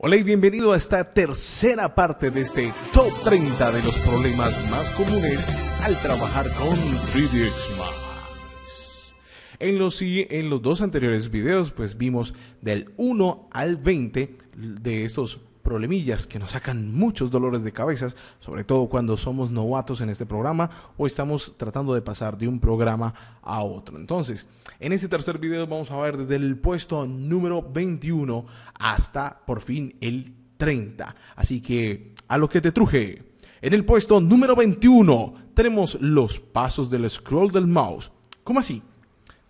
Hola y bienvenido a esta tercera parte de este top 30 de los problemas más comunes al trabajar con 3 Max. En los, en los dos anteriores videos pues vimos del 1 al 20 de estos problemillas que nos sacan muchos dolores de cabezas, sobre todo cuando somos novatos en este programa o estamos tratando de pasar de un programa a otro. Entonces, en este tercer video vamos a ver desde el puesto número 21 hasta por fin el 30. Así que a lo que te truje. En el puesto número 21 tenemos los pasos del scroll del mouse. ¿Cómo así?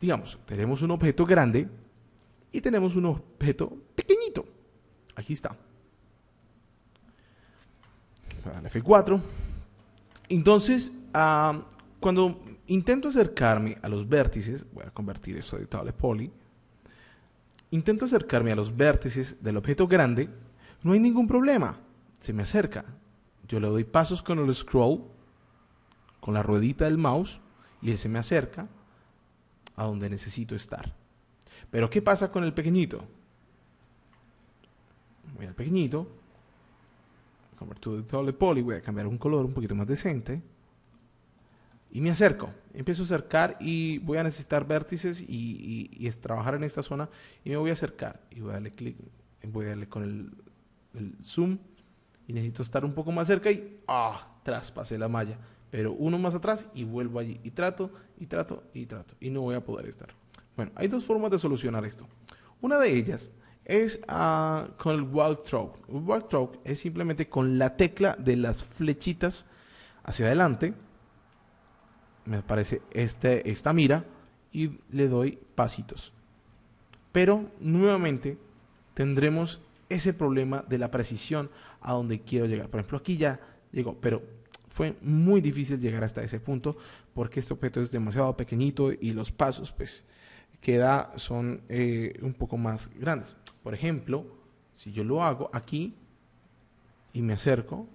Digamos, tenemos un objeto grande y tenemos un objeto pequeñito. Aquí está al F4. Entonces, ah, cuando intento acercarme a los vértices, voy a convertir esto de tabla poly, intento acercarme a los vértices del objeto grande, no hay ningún problema, se me acerca. Yo le doy pasos con el scroll, con la ruedita del mouse, y él se me acerca a donde necesito estar. Pero ¿qué pasa con el pequeñito? Voy al pequeñito, convertido todo el poly, voy a cambiar un color un poquito más decente. Y me acerco, empiezo a acercar y voy a necesitar vértices y, es trabajar en esta zona. Y me voy a acercar y voy a darle clic, voy a darle con el, zoom y necesito estar un poco más cerca y ah, traspasé la malla. Pero uno más atrás y vuelvo allí y trato y trato y trato y no voy a poder estar. Bueno, hay dos formas de solucionar esto. Una de ellas es ah, con el wild stroke. El wall es simplemente con la tecla de las flechitas hacia adelante. Me aparece este, esta mira y le doy pasitos. Pero nuevamente tendremos ese problema de la precisión a donde quiero llegar. Por ejemplo, aquí ya llegó, pero fue muy difícil llegar hasta ese punto porque este objeto es demasiado pequeñito y los pasos, pues queda son eh, un poco más grandes. Por ejemplo, si yo lo hago aquí y me acerco,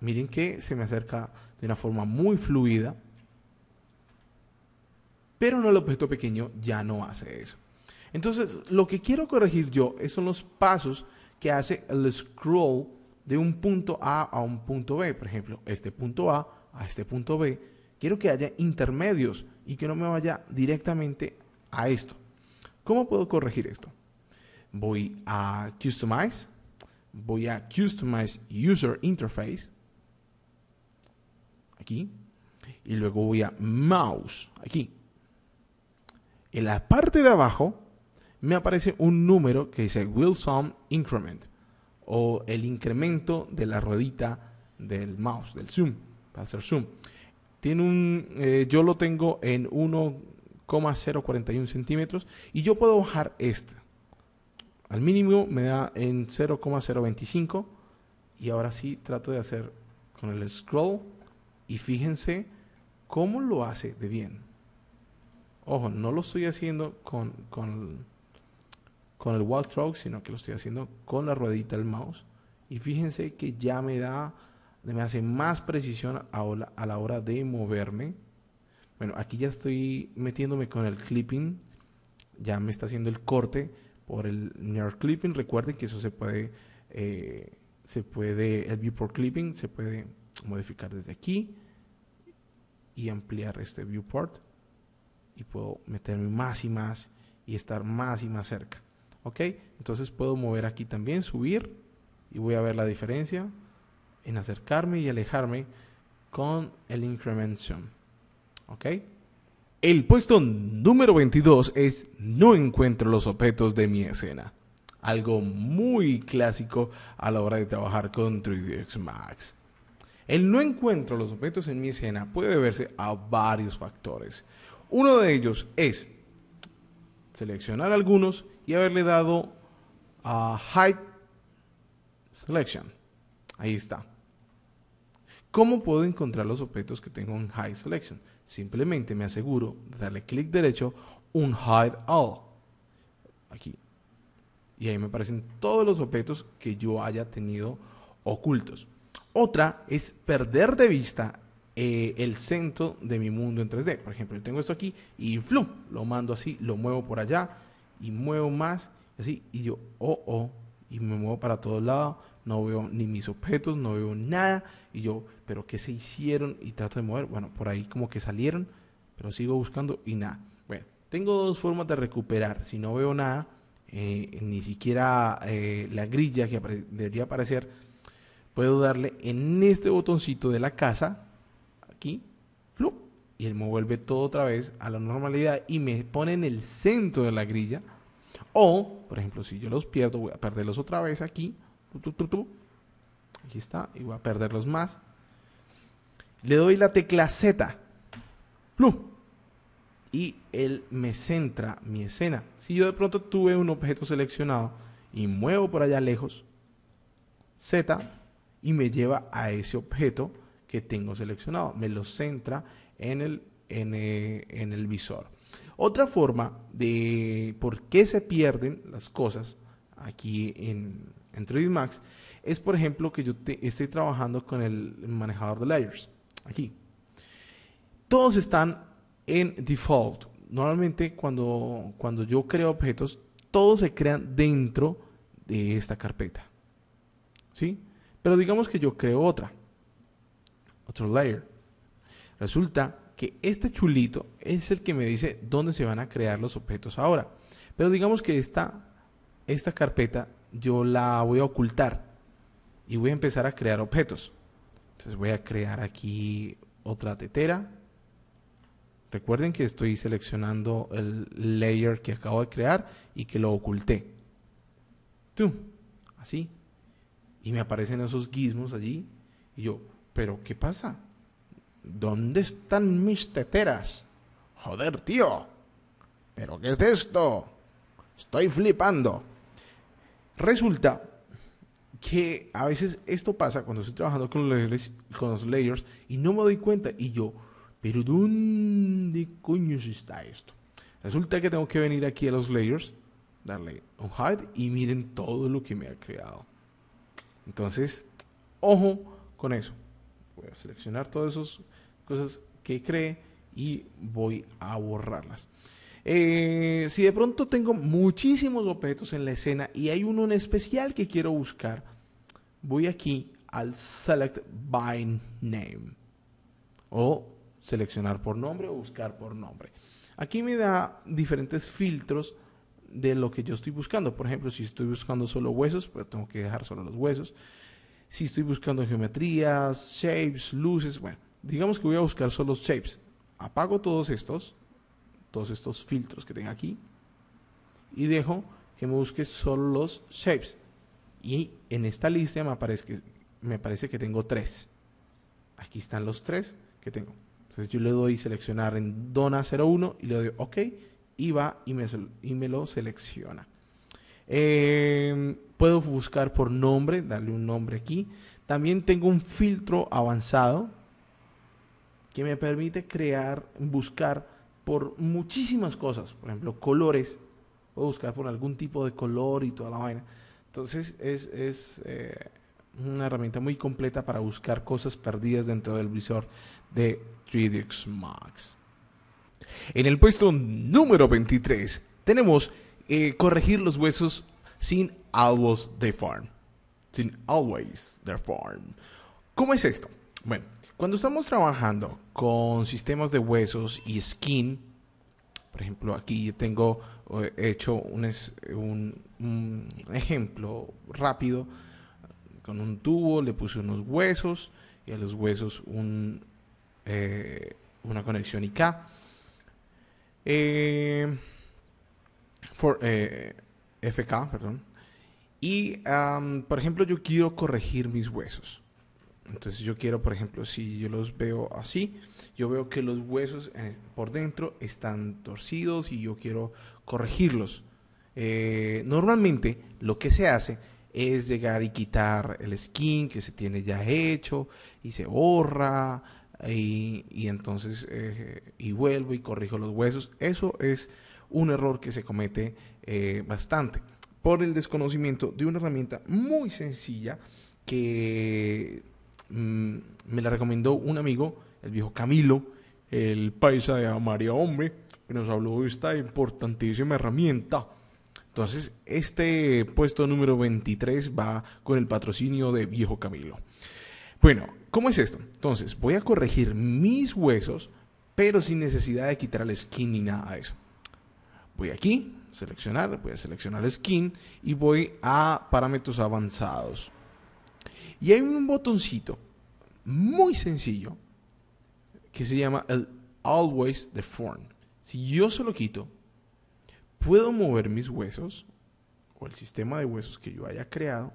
miren que se me acerca de una forma muy fluida, pero en el objeto pequeño ya no hace eso. Entonces, lo que quiero corregir yo son los pasos que hace el scroll de un punto A a un punto B. Por ejemplo, este punto A a este punto B. Quiero que haya intermedios y que no me vaya directamente a esto. ¿Cómo puedo corregir esto? Voy a Customize, voy a Customize User Interface, aquí, y luego voy a Mouse, aquí. En la parte de abajo me aparece un número que dice Wilson Increment, o el incremento de la ruedita del mouse, del zoom, para hacer zoom. Tiene un, eh, yo lo tengo en uno 0,041 centímetros y yo puedo bajar esta. Al mínimo me da en 0,025 y ahora sí trato de hacer con el scroll y fíjense cómo lo hace de bien. Ojo, no lo estoy haciendo con, con, con el walkthrough, sino que lo estoy haciendo con la ruedita del mouse. Y fíjense que ya me da, me hace más precisión a la hora de moverme. Bueno, aquí ya estoy metiéndome con el clipping. Ya me está haciendo el corte por el near clipping. Recuerden que eso se puede, eh, se puede, el viewport clipping se puede modificar desde aquí y ampliar este viewport. Y puedo meterme más y más y estar más y más cerca. ¿Ok? Entonces puedo mover aquí también, subir y voy a ver la diferencia en acercarme y alejarme con el increment ¿Ok? El puesto número 22 es No encuentro los objetos de mi escena. Algo muy clásico a la hora de trabajar con 3ds Max. El no encuentro los objetos en mi escena puede deberse a varios factores. Uno de ellos es seleccionar algunos y haberle dado a High Selection. Ahí está. ¿Cómo puedo encontrar los objetos que tengo en High Selection? Simplemente me aseguro de darle clic derecho, un Hide All. Aquí. Y ahí me aparecen todos los objetos que yo haya tenido ocultos. Otra es perder de vista eh, el centro de mi mundo en 3D. Por ejemplo, yo tengo esto aquí y ¡flum! Lo mando así, lo muevo por allá y muevo más, así. Y yo, oh, oh, y me muevo para todos lados no veo ni mis objetos, no veo nada. Y yo, ¿pero qué se hicieron? Y trato de mover. Bueno, por ahí como que salieron, pero sigo buscando y nada. Bueno, tengo dos formas de recuperar. Si no veo nada, eh, ni siquiera eh, la grilla que debería aparecer, puedo darle en este botoncito de la casa, aquí, y él me vuelve todo otra vez a la normalidad y me pone en el centro de la grilla. O, por ejemplo, si yo los pierdo, voy a perderlos otra vez aquí Aquí está, y voy a perderlos más. Le doy la tecla Z. Y él me centra mi escena. Si yo de pronto tuve un objeto seleccionado y muevo por allá lejos, Z, y me lleva a ese objeto que tengo seleccionado. Me lo centra en el, en eh, en el visor. Otra forma de por qué se pierden las cosas aquí en, en Max es, por ejemplo, que yo estoy trabajando con el manejador de layers. Aquí. Todos están en default. Normalmente cuando, cuando yo creo objetos, todos se crean dentro de esta carpeta. ¿Sí? Pero digamos que yo creo otra. Otro layer. Resulta que este chulito es el que me dice dónde se van a crear los objetos ahora. Pero digamos que esta carpeta yo la voy a ocultar y voy a empezar a crear objetos. Entonces voy a crear aquí otra tetera. Recuerden que estoy seleccionando el layer que acabo de crear y que lo oculté. Tú, así. Y me aparecen esos guismos allí. Y yo, ¿pero qué pasa? ¿Dónde están mis teteras? Joder, tío. ¿Pero qué es esto? Estoy flipando. Resulta que a veces esto pasa cuando estoy trabajando con los, layers, con los layers y no me doy cuenta y yo, pero ¿dónde coño está esto? Resulta que tengo que venir aquí a los layers, darle un hide y miren todo lo que me ha creado. Entonces, ojo con eso. Voy a seleccionar todas esas cosas que cree y voy a borrarlas. Eh, si de pronto tengo muchísimos objetos en la escena y hay uno en especial que quiero buscar, voy aquí al Select by Name o seleccionar por nombre o buscar por nombre. Aquí me da diferentes filtros de lo que yo estoy buscando. Por ejemplo, si estoy buscando solo huesos, pero pues tengo que dejar solo los huesos. Si estoy buscando geometrías, shapes, luces, bueno, digamos que voy a buscar solo shapes. Apago todos estos todos estos filtros que tengo aquí y dejo que me busque solo los shapes. Y en esta lista me, aparece, me parece que tengo tres. Aquí están los tres que tengo. Entonces yo le doy seleccionar en Dona 01 y le doy OK y va y me, y me lo selecciona. Em, puedo buscar por nombre, darle un nombre aquí. También tengo un filtro avanzado que me permite crear, buscar por muchísimas cosas. Por ejemplo, colores. Puedo buscar por algún tipo de color y toda la vaina. Entonces es, eh, una herramienta muy completa para buscar cosas perdidas dentro del visor de 3 dx Max. En el puesto número 23 tenemos eh, corregir los huesos sin always de farm. Sin always the farm. ¿Cómo es esto? Bueno, cuando estamos trabajando con sistemas de huesos y skin, por ejemplo, aquí tengo eh, hecho un, ejemplo rápido con un tubo, le puse unos huesos y a los huesos un, eh, una conexión IK. Eh, FK, perdón. Y, por ejemplo, yo quiero corregir mis huesos. Entonces yo quiero, por ejemplo, si yo los veo así, yo veo que los huesos por dentro están torcidos y yo quiero corregirlos. Eh, normalmente lo que se hace es llegar y quitar el skin que se tiene ya hecho y se borra y, entonces eh, y vuelvo y corrijo los huesos. Eso es un error que se comete eh, bastante por el desconocimiento de una herramienta muy sencilla que Mm, me la recomendó un amigo, el viejo Camilo, el paisa de María Hombre, que nos habló de esta importantísima herramienta. Entonces, este puesto número 23 va con el patrocinio de Viejo Camilo. Bueno, ¿cómo es esto? Entonces, voy a corregir mis huesos, pero sin necesidad de quitar el skin ni nada de eso. Voy aquí, seleccionar, voy a seleccionar el skin y voy a parámetros avanzados. Y hay un botoncito muy sencillo que se llama el Always Deform. Form. Si yo se lo quito, puedo mover mis huesos o el sistema de huesos que yo haya creado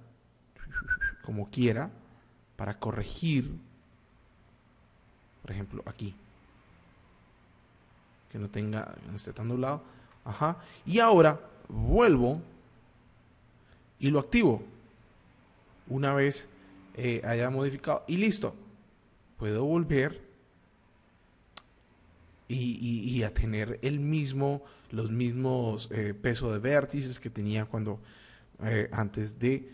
como quiera para corregir, por ejemplo, aquí, que no tenga, no esté tan doblado. Ajá. Y ahora vuelvo y lo activo. Una vez eh, haya modificado y listo. Puedo volver y, a tener el mismo, los mismos eh, pesos de vértices que tenía cuando eh, antes de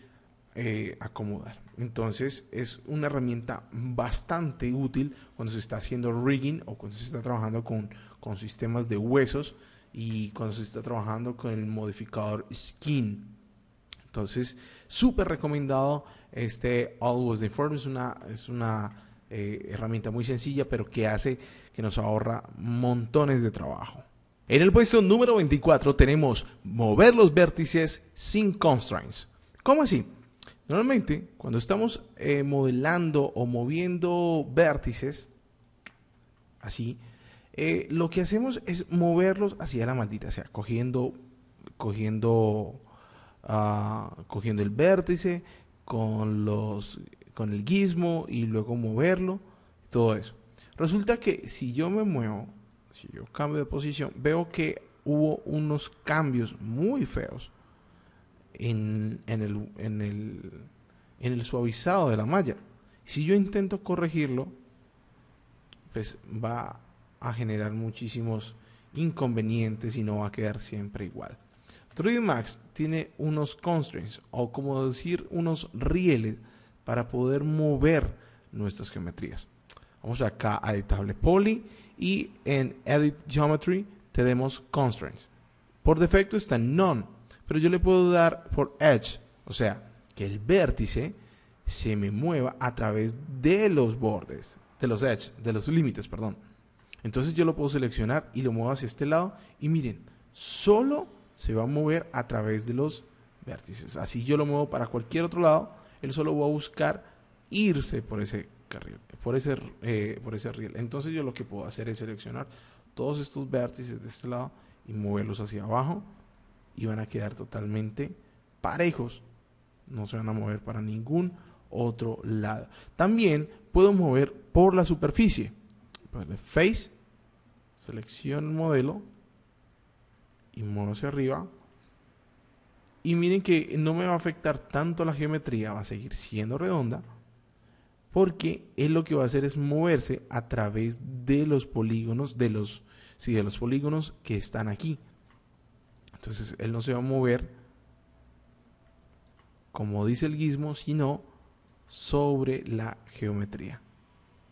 acomodar. Entonces es una herramienta bastante útil cuando se está haciendo rigging o cuando se está trabajando con, con sistemas de huesos y cuando se está trabajando con el modificador skin. Entonces, súper recomendado este Always the Inform. Es una, es una eh, herramienta muy sencilla, pero que hace que nos ahorra montones de trabajo. En el puesto número 24 tenemos mover los vértices sin constraints. ¿Cómo así? Normalmente, cuando estamos eh, modelando o moviendo vértices, así, eh, lo que hacemos es moverlos hacia la maldita, o sea, cogiendo, cogiendo Ah, cogiendo el vértice, con, los, con el gizmo y luego moverlo, todo eso. Resulta que si yo me muevo, si yo cambio de posición, veo que hubo unos cambios muy feos en, el, en el suavizado de la malla. Si yo intento corregirlo, pues va a generar muchísimos inconvenientes y no va a quedar siempre igual. Max tiene unos constraints o como decir unos rieles para poder mover nuestras geometrías. Vamos acá a editable poly y en edit geometry tenemos constraints. Por defecto está en none, pero yo le puedo dar por edge, o sea, que el vértice se me mueva a través de los bordes, de los edges, de los límites, perdón. Entonces yo lo puedo seleccionar y lo muevo hacia este lado y miren, solo se va a mover a través de los vértices. Así yo lo muevo para cualquier otro lado, él solo va a buscar irse por ese carril, por ese, eh, por ese riel. Entonces yo lo que puedo hacer es seleccionar todos estos vértices de este lado y moverlos hacia abajo y van a quedar totalmente parejos. No se van a mover para ningún otro lado. También puedo mover por la superficie. face, selecciono el modelo, y mono hacia arriba. Y miren que no me va a afectar tanto la geometría, va a seguir siendo redonda, porque él lo que va a hacer es moverse a través de los polígonos, de los, sí, de los polígonos que están aquí. Entonces él no se va a mover, como dice el guismo, sino sobre la geometría.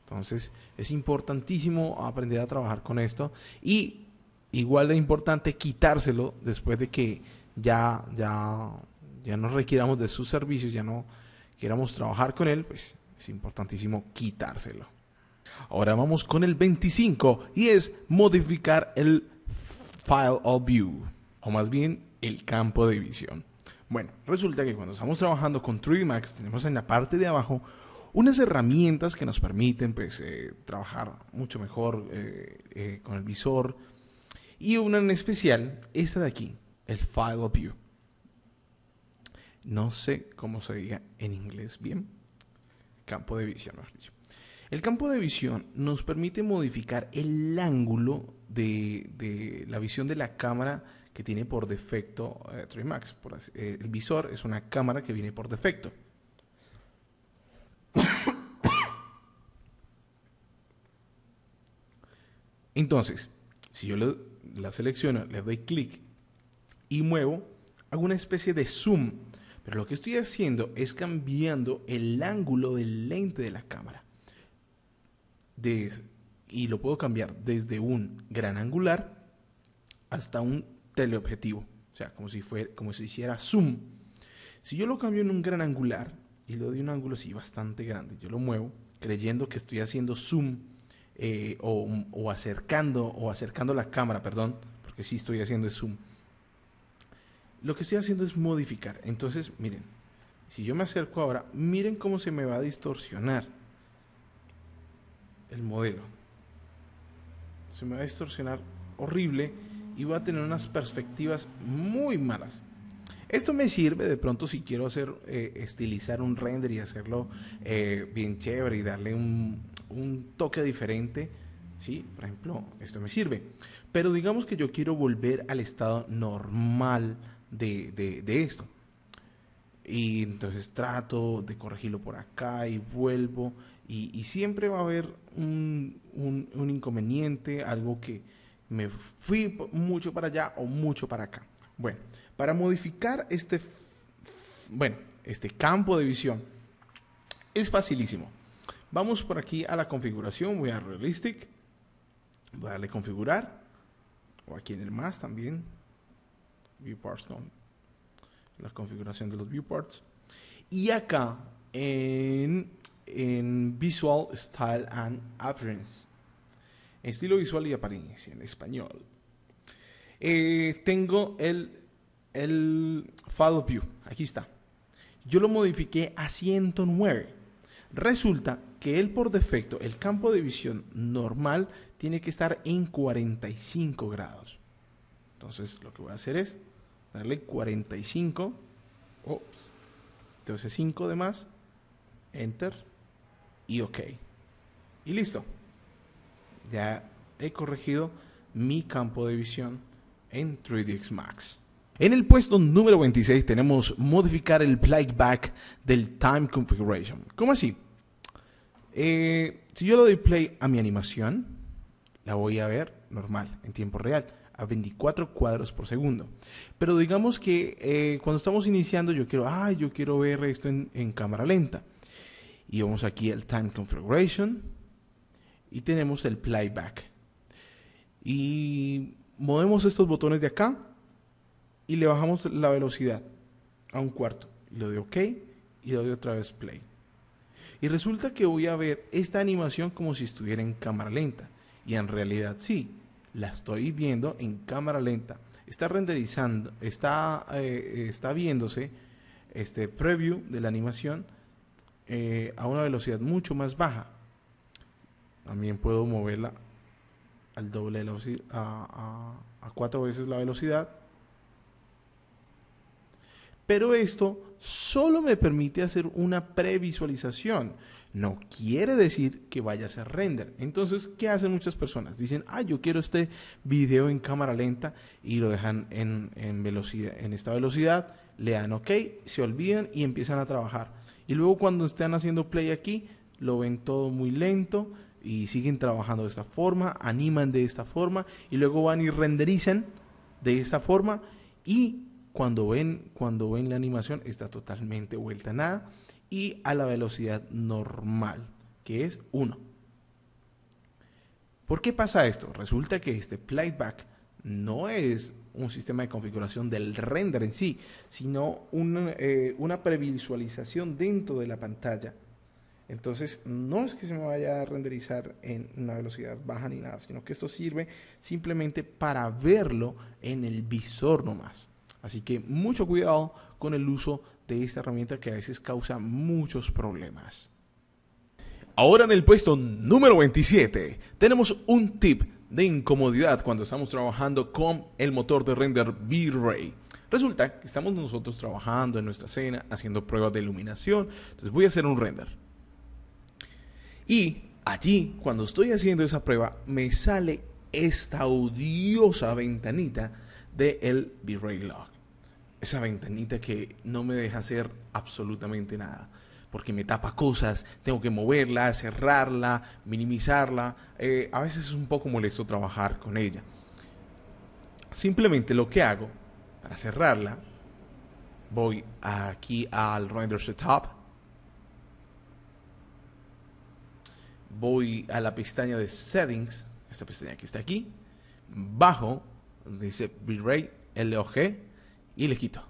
Entonces es importantísimo aprender a trabajar con esto y igual de importante quitárselo después de que ya, ya, ya nos requiramos de sus servicios, ya no queramos trabajar con él, pues es importantísimo quitárselo. Ahora vamos con el 25 y es modificar el file of view o más bien el campo de visión. Bueno, resulta que cuando estamos trabajando con 3 tenemos en la parte de abajo unas herramientas que nos permiten pues, eh, trabajar mucho mejor eh, eh, con el visor, y una en especial, esta de aquí, el File View. No sé cómo se diga en inglés bien. Campo de visión, El campo de visión nos permite modificar el ángulo de, la visión de la cámara que tiene por defecto 3max eh, eh, el visor es una cámara que viene por defecto. Entonces, si yo le la selecciono, le doy clic y muevo, hago una especie de zoom. Pero lo que estoy haciendo es cambiando el ángulo del lente de la cámara. y lo puedo cambiar desde un gran angular hasta un teleobjetivo. O sea, como si, fuera, como si hiciera zoom. Si yo lo cambio en un gran angular y lo doy un ángulo así bastante grande, yo lo muevo creyendo que estoy haciendo zoom eh, o, acercando, o acercando la cámara, perdón, porque sí estoy haciendo zoom. Lo que estoy haciendo es modificar. Entonces, miren, si yo me acerco ahora, miren cómo se me va a distorsionar el modelo. Se me va a distorsionar horrible y va a tener unas perspectivas muy malas. Esto me sirve de pronto si quiero hacer eh, estilizar un render y hacerlo eh, bien chévere y darle un, un toque diferente, ¿sí? Por ejemplo, esto me sirve. Pero digamos que yo quiero volver al estado normal de, esto. Y entonces trato de corregirlo por acá y vuelvo. Y, siempre va a haber un, un inconveniente, algo que me fui mucho para allá o mucho para acá. Bueno, para modificar este, bueno, este campo de visión es facilísimo. Vamos por aquí a la configuración, voy a Realistic, voy a darle configurar, o aquí en el más también, viewports, no, la configuración de los viewports. Y acá en, Visual Style and Appearance, estilo visual y apariencia en español, eh, tengo el, el File View, aquí está. Yo lo modifiqué a 109. Resulta que él por defecto, el campo de visión normal tiene que estar en 45 grados. Entonces lo que voy a hacer es darle 45, ops, entonces 5 de más, enter y ok. Y listo. Ya he corregido mi campo de visión en 3 dx Max. En el puesto número 26 tenemos modificar el playback del time configuration. ¿Cómo así? Eh, si yo le doy play a mi animación, la voy a ver normal, en tiempo real, a 24 cuadros por segundo. Pero digamos que eh, cuando estamos iniciando, yo quiero, ah, yo quiero ver esto en, en cámara lenta. Y vamos aquí al time configuration y tenemos el playback. Y movemos estos botones de acá y le bajamos la velocidad a un cuarto. Y le doy OK y le doy otra vez play. Y resulta que voy a ver esta animación como si estuviera en cámara lenta. Y en realidad sí, la estoy viendo en cámara lenta. Está renderizando, está, eh, eh, está viéndose este preview de la animación eh, a una velocidad mucho más baja. También puedo moverla al doble de a, a, a cuatro veces la velocidad pero esto solo me permite hacer una previsualización. No quiere decir que vaya a ser render. Entonces, ¿qué hacen muchas personas? Dicen, ah, yo quiero este video en cámara lenta y lo dejan en, en velocidad, en esta velocidad, le dan OK, se olvidan y empiezan a trabajar. Y luego cuando están haciendo play aquí, lo ven todo muy lento y siguen trabajando de esta forma, animan de esta forma y luego van y renderizan de esta forma y cuando ven, cuando ven la animación está totalmente vuelta a nada y a la velocidad normal, que es 1. ¿Por qué pasa esto? Resulta que este playback no es un sistema de configuración del render en sí, sino eh, una previsualización dentro de la pantalla. Entonces, no es que se me vaya a renderizar en una velocidad baja ni nada, sino que esto sirve simplemente para verlo en el visor nomás. Así que mucho cuidado con el uso de esta herramienta que a veces causa muchos problemas. Ahora en el puesto número 27 tenemos un tip de incomodidad cuando estamos trabajando con el motor de render V-Ray. Resulta que estamos nosotros trabajando en nuestra escena, haciendo pruebas de iluminación. Entonces voy a hacer un render. Y allí, cuando estoy haciendo esa prueba, me sale esta odiosa ventanita del V-Ray Log esa ventanita que no me deja hacer absolutamente nada. Porque me tapa cosas, tengo que moverla, cerrarla, minimizarla. Eh, a veces es un poco molesto trabajar con ella. Simplemente lo que hago para cerrarla, voy aquí al Render Setup. Voy a la pestaña de Settings, esta pestaña que está aquí. Bajo, dice Bitrate LOG y le quito.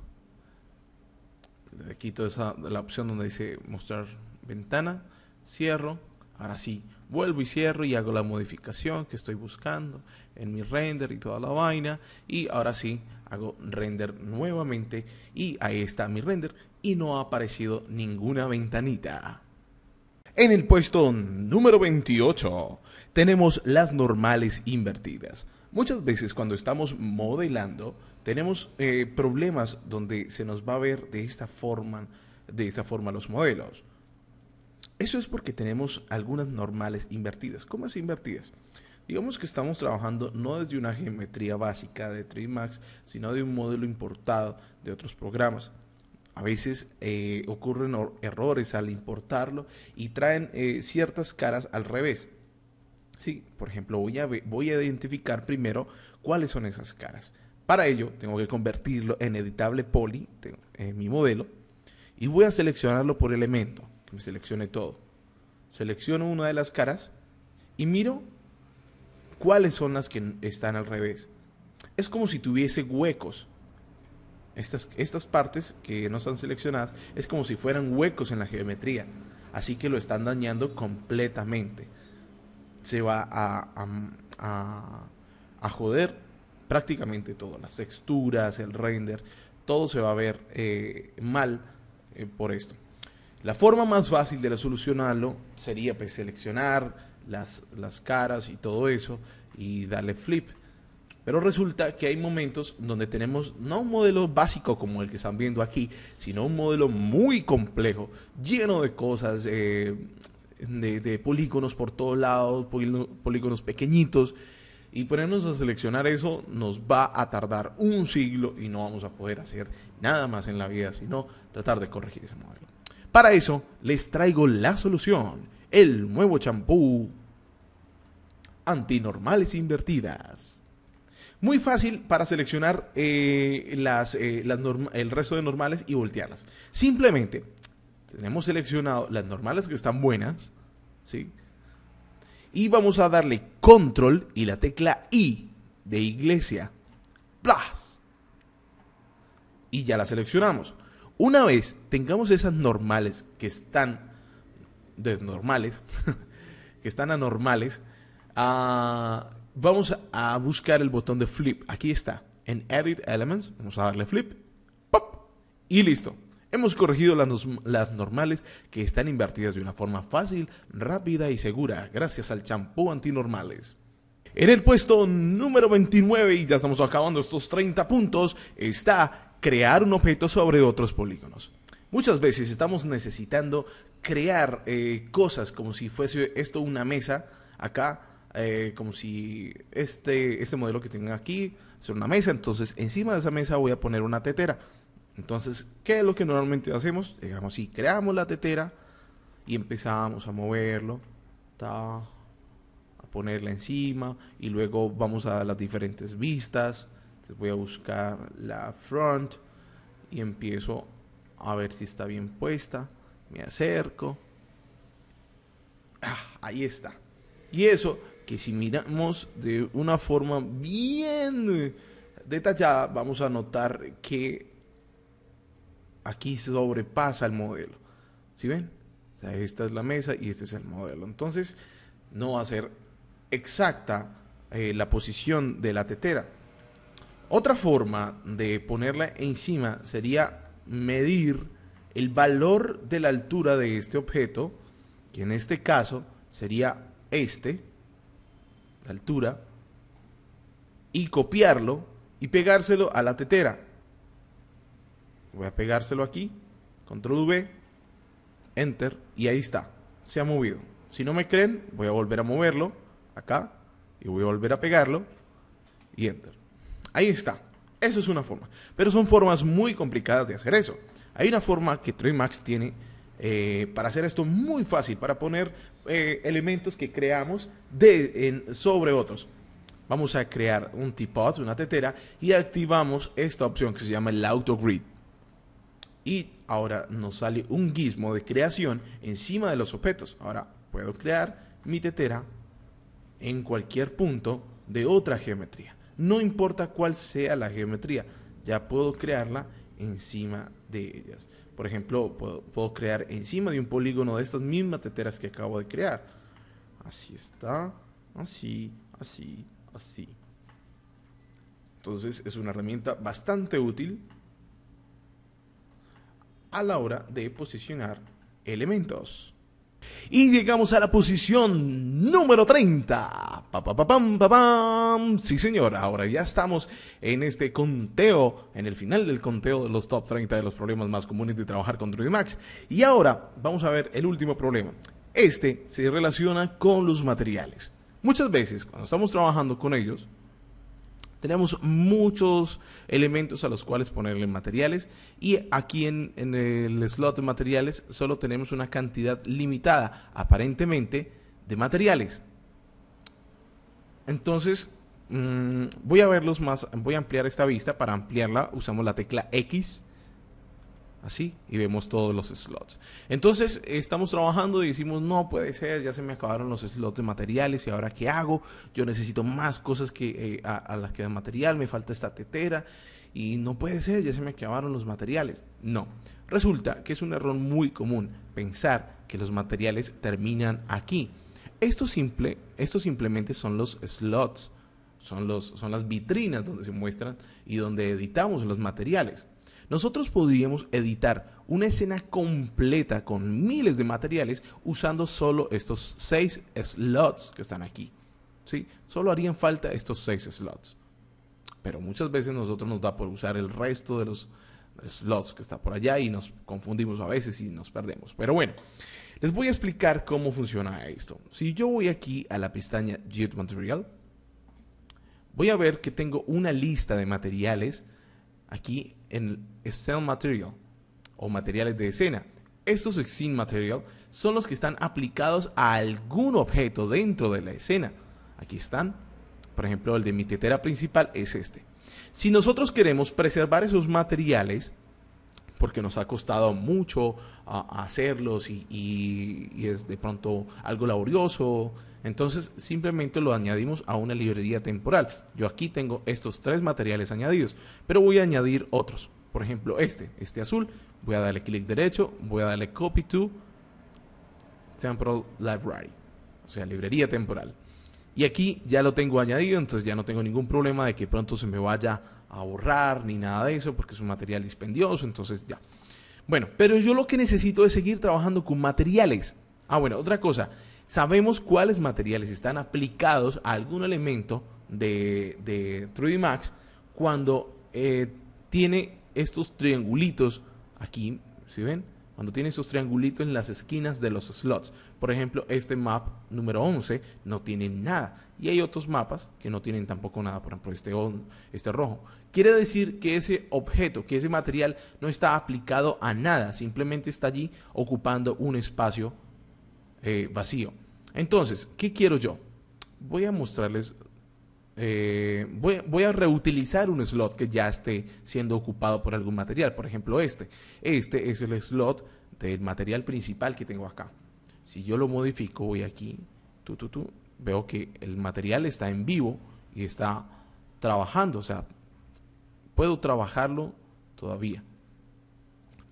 Le quito esa, la opción donde dice mostrar ventana, cierro, ahora sí, vuelvo y cierro y hago la modificación que estoy buscando en mi render y toda la vaina y ahora sí hago render nuevamente y ahí está mi render y no ha aparecido ninguna ventanita. En el puesto número 28 tenemos las normales invertidas. Muchas veces cuando estamos modelando tenemos eh, problemas donde se nos va a ver de esta forma, de esta forma los modelos. Eso es porque tenemos algunas normales invertidas. ¿Cómo es invertidas? Digamos que estamos trabajando no desde una geometría básica de 3Max, sino de un modelo importado de otros programas. A veces eh, ocurren errores al importarlo y traen eh, ciertas caras al revés. Sí, por ejemplo, voy a, voy a identificar primero cuáles son esas caras. Para ello, tengo que convertirlo en editable poly, en eh, mi modelo, y voy a seleccionarlo por elemento, que me seleccione todo. Selecciono una de las caras y miro cuáles son las que están al revés. Es como si tuviese huecos. Estas, estas partes que no están seleccionadas es como si fueran huecos en la geometría. Así que lo están dañando completamente. Se va a, a, a, a joder prácticamente todo, las texturas, el render, todo se va a ver eh, mal eh, por esto. La forma más fácil de solucionarlo sería pues, seleccionar las, caras y todo eso y darle flip. Pero resulta que hay momentos donde tenemos no un modelo básico como el que están viendo aquí, sino un modelo muy complejo, lleno de cosas, eh, de, polígonos por todos lados, polígonos pequeñitos, y ponernos a seleccionar eso nos va a tardar un siglo y no vamos a poder hacer nada más en la vida, sino tratar de corregir ese modelo. Para eso les traigo la solución, el nuevo champú antinormales invertidas. Muy fácil para seleccionar eh, eh, el resto de normales y voltearlas. Simplemente tenemos seleccionado las normales que están buenas, ¿sí? y vamos a darle control y la tecla I de iglesia. Plus. Y ya la seleccionamos. Una vez tengamos esas normales que están desnormales, que están anormales, ah, vamos a buscar el botón de flip. Aquí está, en Edit Elements, vamos a darle flip, pop, y listo. Hemos corregido las, normales que están invertidas de una forma fácil, rápida y segura gracias al champú antinormales. En el puesto número 29, y ya estamos acabando estos 30 puntos, está crear un objeto sobre otros polígonos. Muchas veces estamos necesitando crear eh, cosas como si fuese esto una mesa acá, eh, como si este, este modelo que tengo aquí es una mesa, entonces encima de esa mesa voy a poner una tetera. Entonces, ¿qué es lo que normalmente hacemos? Digamos, si creamos la tetera y empezamos a moverlo, a ponerla encima y luego vamos a las diferentes vistas. voy a buscar la front y empiezo a ver si está bien puesta. Me acerco. Ah, ahí está. Y eso que si miramos de una forma bien detallada, vamos a notar que aquí sobrepasa el modelo. ¿Sí ven? esta es la mesa y este es el modelo. Entonces, no va a ser exacta eh, la posición de la tetera. Otra forma de ponerla encima sería medir el valor de la altura de este objeto, que en este caso sería este, la altura, y copiarlo y pegárselo a la tetera. Voy a pegárselo aquí, control V, enter, y ahí está, se ha movido. Si no me creen, voy a volver a moverlo acá y voy a volver a pegarlo y enter. Ahí está. Eso es una forma. Pero son formas muy complicadas de hacer eso. Hay una forma que Trimax tiene eh, para hacer esto muy fácil, para poner eh, elementos que creamos de, sobre otros. Vamos a crear un teapot, una tetera, y activamos esta opción que se llama el Auto Grid y ahora nos sale un guismo de creación encima de los objetos. Ahora puedo crear mi tetera en cualquier punto de otra geometría. No importa cuál sea la geometría, ya puedo crearla encima de ellas. Por ejemplo, puedo, puedo crear encima de un polígono de estas mismas teteras que acabo de crear. Así está, así, así, así. Entonces es una herramienta bastante útil a la hora de posicionar elementos. Y llegamos a la posición número 30. Pa, pa, Sí, señor, ahora ya estamos en este conteo, en el final del conteo de los top 30 de los problemas más comunes de trabajar con 3 Max. Y ahora vamos a ver el último problema. Este se relaciona con los materiales. Muchas veces, cuando estamos trabajando con ellos, tenemos muchos elementos a los cuales ponerle materiales y aquí en, el slot de materiales solo tenemos una cantidad limitada, aparentemente, de materiales. Entonces, mm, voy a verlos más, voy a ampliar esta vista. Para ampliarla usamos la tecla X así y vemos todos los slots. Entonces estamos trabajando y decimos, no puede ser, ya se me acabaron los slots de materiales y ahora qué hago, yo necesito más cosas que eh, a, las que de material, me falta esta tetera y no puede ser, ya se me acabaron los materiales. No, resulta que es un error muy común pensar que los materiales terminan aquí. Esto simple, simplemente son los slots, son, los, son las vitrinas donde se muestran y donde editamos los materiales. Nosotros podríamos editar una escena completa con miles de materiales usando solo estos seis slots que están aquí. ¿sí? Solo harían falta estos seis slots. Pero muchas veces nosotros nos da por usar el resto de los slots que está por allá y nos confundimos a veces y nos perdemos. Pero bueno, les voy a explicar cómo funciona esto. Si yo voy aquí a la pestaña Git Material, voy a ver que tengo una lista de materiales aquí en Excel Material o materiales de escena. Estos Excel Material son los que están aplicados a algún objeto dentro de la escena. Aquí están. Por ejemplo, el de mi tetera principal es este. Si nosotros queremos preservar esos materiales, porque nos ha costado mucho ah, hacerlos y es de pronto algo laborioso, entonces simplemente lo añadimos a una librería temporal. Yo aquí tengo estos tres materiales añadidos, pero voy a añadir otros. Por ejemplo, este, este azul. Voy a darle clic derecho, voy a darle copy to temporal library, o sea, librería temporal. Y aquí ya lo tengo añadido, entonces ya no tengo ningún problema de que pronto se me vaya a borrar ni nada de eso, porque es un material dispendioso, entonces ya. Bueno, pero yo lo que necesito es seguir trabajando con materiales. Ah, bueno, otra cosa sabemos cuáles materiales están aplicados a algún elemento de, 3D Max cuando eh, tiene estos triangulitos aquí, ¿se ven? Cuando tiene esos triangulitos en las esquinas de los slots. Por ejemplo, este map número 11 no tiene nada. Y hay otros mapas que no tienen tampoco nada. Por ejemplo, este, este rojo. Quiere decir que ese objeto, que ese material no está aplicado a nada. Simplemente está allí ocupando un espacio eh, vacío. Entonces, ¿qué quiero yo? Voy a mostrarles, eh, voy, a reutilizar un slot que ya esté siendo ocupado por algún material, por ejemplo este. Este es el slot del material principal que tengo acá. Si yo lo modifico, voy aquí, veo que el material está en vivo y está trabajando, o sea, puedo trabajarlo todavía.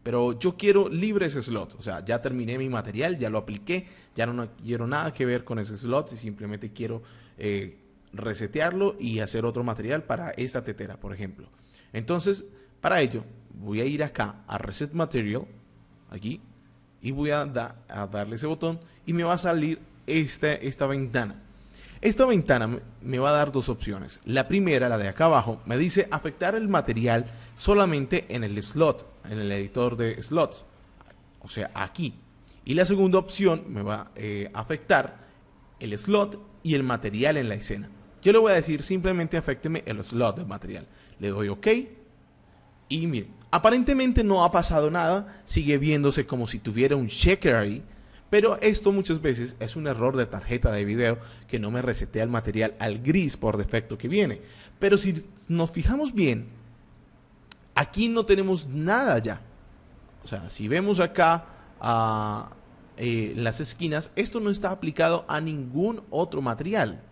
Pero yo quiero libre ese slot, O sea, ya terminé mi material, ya lo apliqué, ya no, quiero nada que ver con ese slot y simplemente quiero eh, resetearlo y hacer otro material para esa tetera, por ejemplo. Entonces, para ello, voy a ir acá a Reset Material, aquí, y voy a, darle ese botón y me va a salir esta, esta ventana. Esta ventana me va a dar dos opciones. La primera, la de acá abajo, me dice afectar el material solamente en el slot, en el editor de slots, o sea, aquí. Y la segunda opción me va a eh, afectar el slot y el material en la escena. Yo le voy a decir simplemente afecteme el slot de material. Le doy OK. Y miren, aparentemente no ha pasado nada, sigue viéndose como si tuviera un checker ahí, pero esto muchas veces es un error de tarjeta de video que no me resetea el material al gris por defecto que viene. Pero si nos fijamos bien, Aquí no tenemos nada ya. O sea, si vemos acá ah, eh, las esquinas, esto no está aplicado a ningún otro material.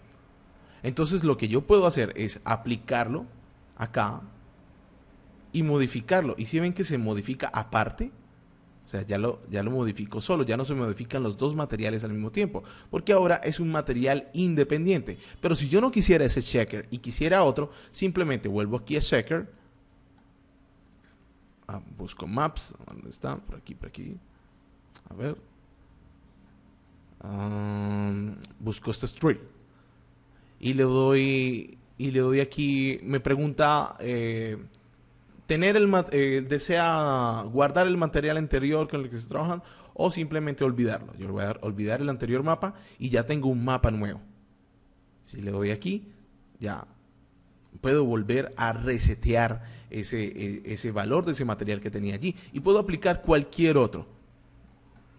Entonces lo que yo puedo hacer es aplicarlo acá y modificarlo. Y si ven que se modifica aparte, o sea, ya lo, ya lo modifico solo, ya no se modifican los dos materiales al mismo tiempo, porque ahora es un material independiente. Pero si yo no quisiera ese checker y quisiera otro, simplemente vuelvo aquí a checker, Ah, busco Maps. ¿Dónde está? Por aquí, por aquí. A ver. busco este street. Y le doy. Y le doy aquí. Me pregunta. Eh, tener el eh, desea guardar el material anterior con el que se trabajan o simplemente olvidarlo. Yo le voy a dar, olvidar el anterior mapa y ya tengo un mapa nuevo. Si le doy aquí, ya puedo volver a resetear ese, e, ese valor de ese material que tenía allí y puedo aplicar cualquier otro,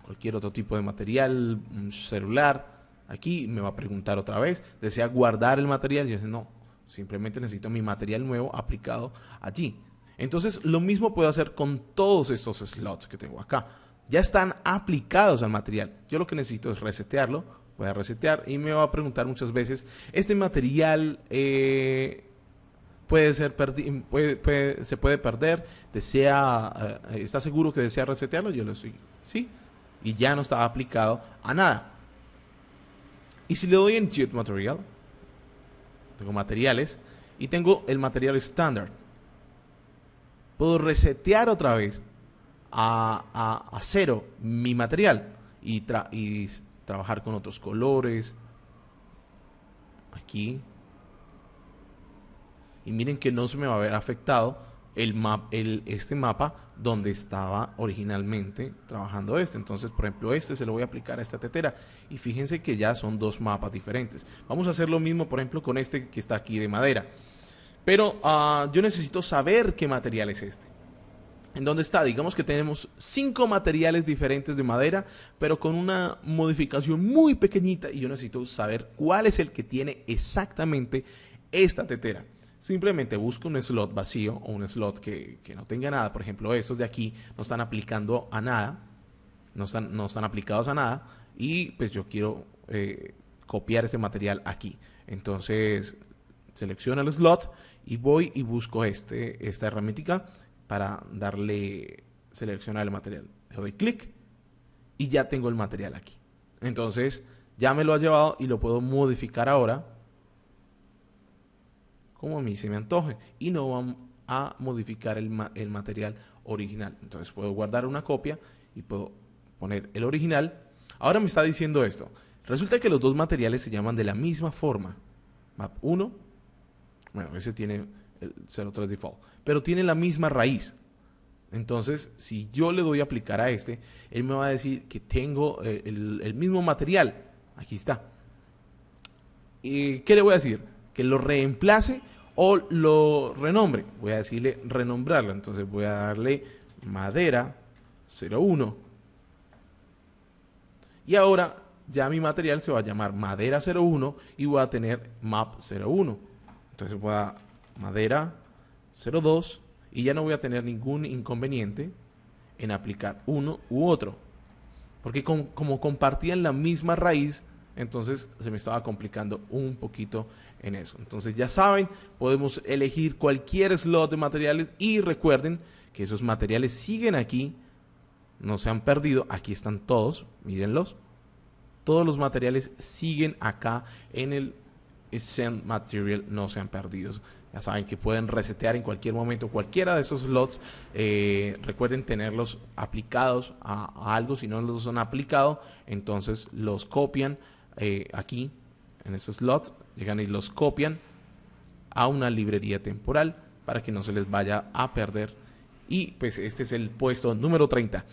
cualquier otro tipo de material, celular. Aquí me va a preguntar otra vez, ¿desea guardar el material? Yo dice no, simplemente necesito mi material nuevo aplicado allí. Entonces, lo mismo puedo hacer con todos estos slots que tengo acá. Ya están aplicados al material. Yo lo que necesito es resetearlo. Voy a resetear y me va a preguntar muchas veces, ¿este material eh, puede ser se puede perder, desea, eh, está seguro que desea resetearlo, yo lo sigo, ¿sí? Y ya no está aplicado a nada. Y si le doy en Jet Material, tengo materiales y tengo el material estándar. Puedo resetear otra vez a, a, a cero mi material y, y trabajar con otros colores. Aquí y miren que no se me va a haber afectado el map, el, este mapa donde estaba originalmente trabajando este. Entonces, por ejemplo, este se lo voy a aplicar a esta tetera y fíjense que ya son dos mapas diferentes. Vamos a hacer lo mismo, por ejemplo, con este que está aquí de madera. Pero ah, yo necesito saber qué material es este. ¿En dónde está? Digamos que tenemos cinco materiales diferentes de madera, pero con una modificación muy pequeñita y yo necesito saber cuál es el que tiene exactamente esta tetera simplemente busco un slot vacío o un slot que, no tenga nada. Por ejemplo, estos de aquí no están aplicando a nada, no están, no están aplicados a nada y pues yo quiero eh, copiar ese material aquí. Entonces selecciono el slot y voy y busco este, esta herramienta para darle seleccionar el material. Le doy clic y ya tengo el material aquí. Entonces ya me lo ha llevado y lo puedo modificar ahora como a mí se me antoje y no van a modificar el, material original. Entonces puedo guardar una copia y puedo poner el original. Ahora me está diciendo esto. Resulta que los dos materiales se llaman de la misma forma. Map 1, bueno, ese tiene el 03 default, pero tiene la misma raíz. Entonces, si yo le doy a aplicar a este, él me va a decir que tengo eh, el, el mismo material. Aquí está. ¿Y eh, ¿Qué le voy a decir? Que lo reemplace o lo renombre. Voy a decirle renombrarlo, Entonces voy a darle madera 01. Y ahora ya mi material se va a llamar madera 01 y voy a tener map 01. Entonces voy a madera 02 y ya no voy a tener ningún inconveniente en aplicar uno u otro. Porque como compartían la misma raíz, entonces se me estaba complicando un poquito en eso. Entonces ya saben, podemos elegir cualquier slot de materiales y recuerden que esos materiales siguen aquí, no se han perdido, aquí están todos, mírenlos. Todos los materiales siguen acá en el Send Material, no se han perdido. Ya saben que pueden resetear en cualquier momento cualquiera de esos slots. Eh, recuerden tenerlos aplicados a, algo. Si no los han aplicado, entonces los copian eh, aquí en ese slot llegan y los copian a una librería temporal para que no se les vaya a perder. Y pues este es el puesto número 30.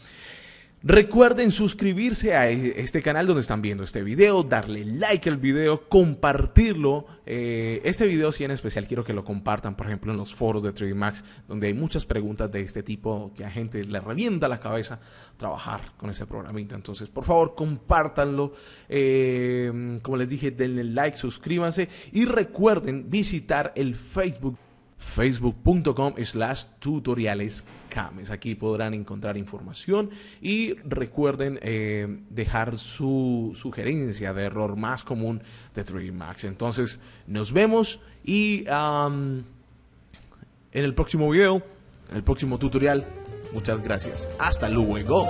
Recuerden suscribirse a e, este canal donde están viendo este video, darle like al video, compartirlo. Eh, este video si en especial quiero que lo compartan, por ejemplo, en los foros de 3D Max, donde hay muchas preguntas de este tipo que a gente le revienta la cabeza trabajar con este programita. Entonces, por favor, compártanlo. Eh, como les dije, denle like, suscríbanse y recuerden visitar el Facebook facebook.com slash tutoriales cames aquí podrán encontrar información y recuerden eh, dejar su sugerencia de error más común de 3 Max entonces nos vemos y en el próximo video en el próximo tutorial muchas gracias hasta luego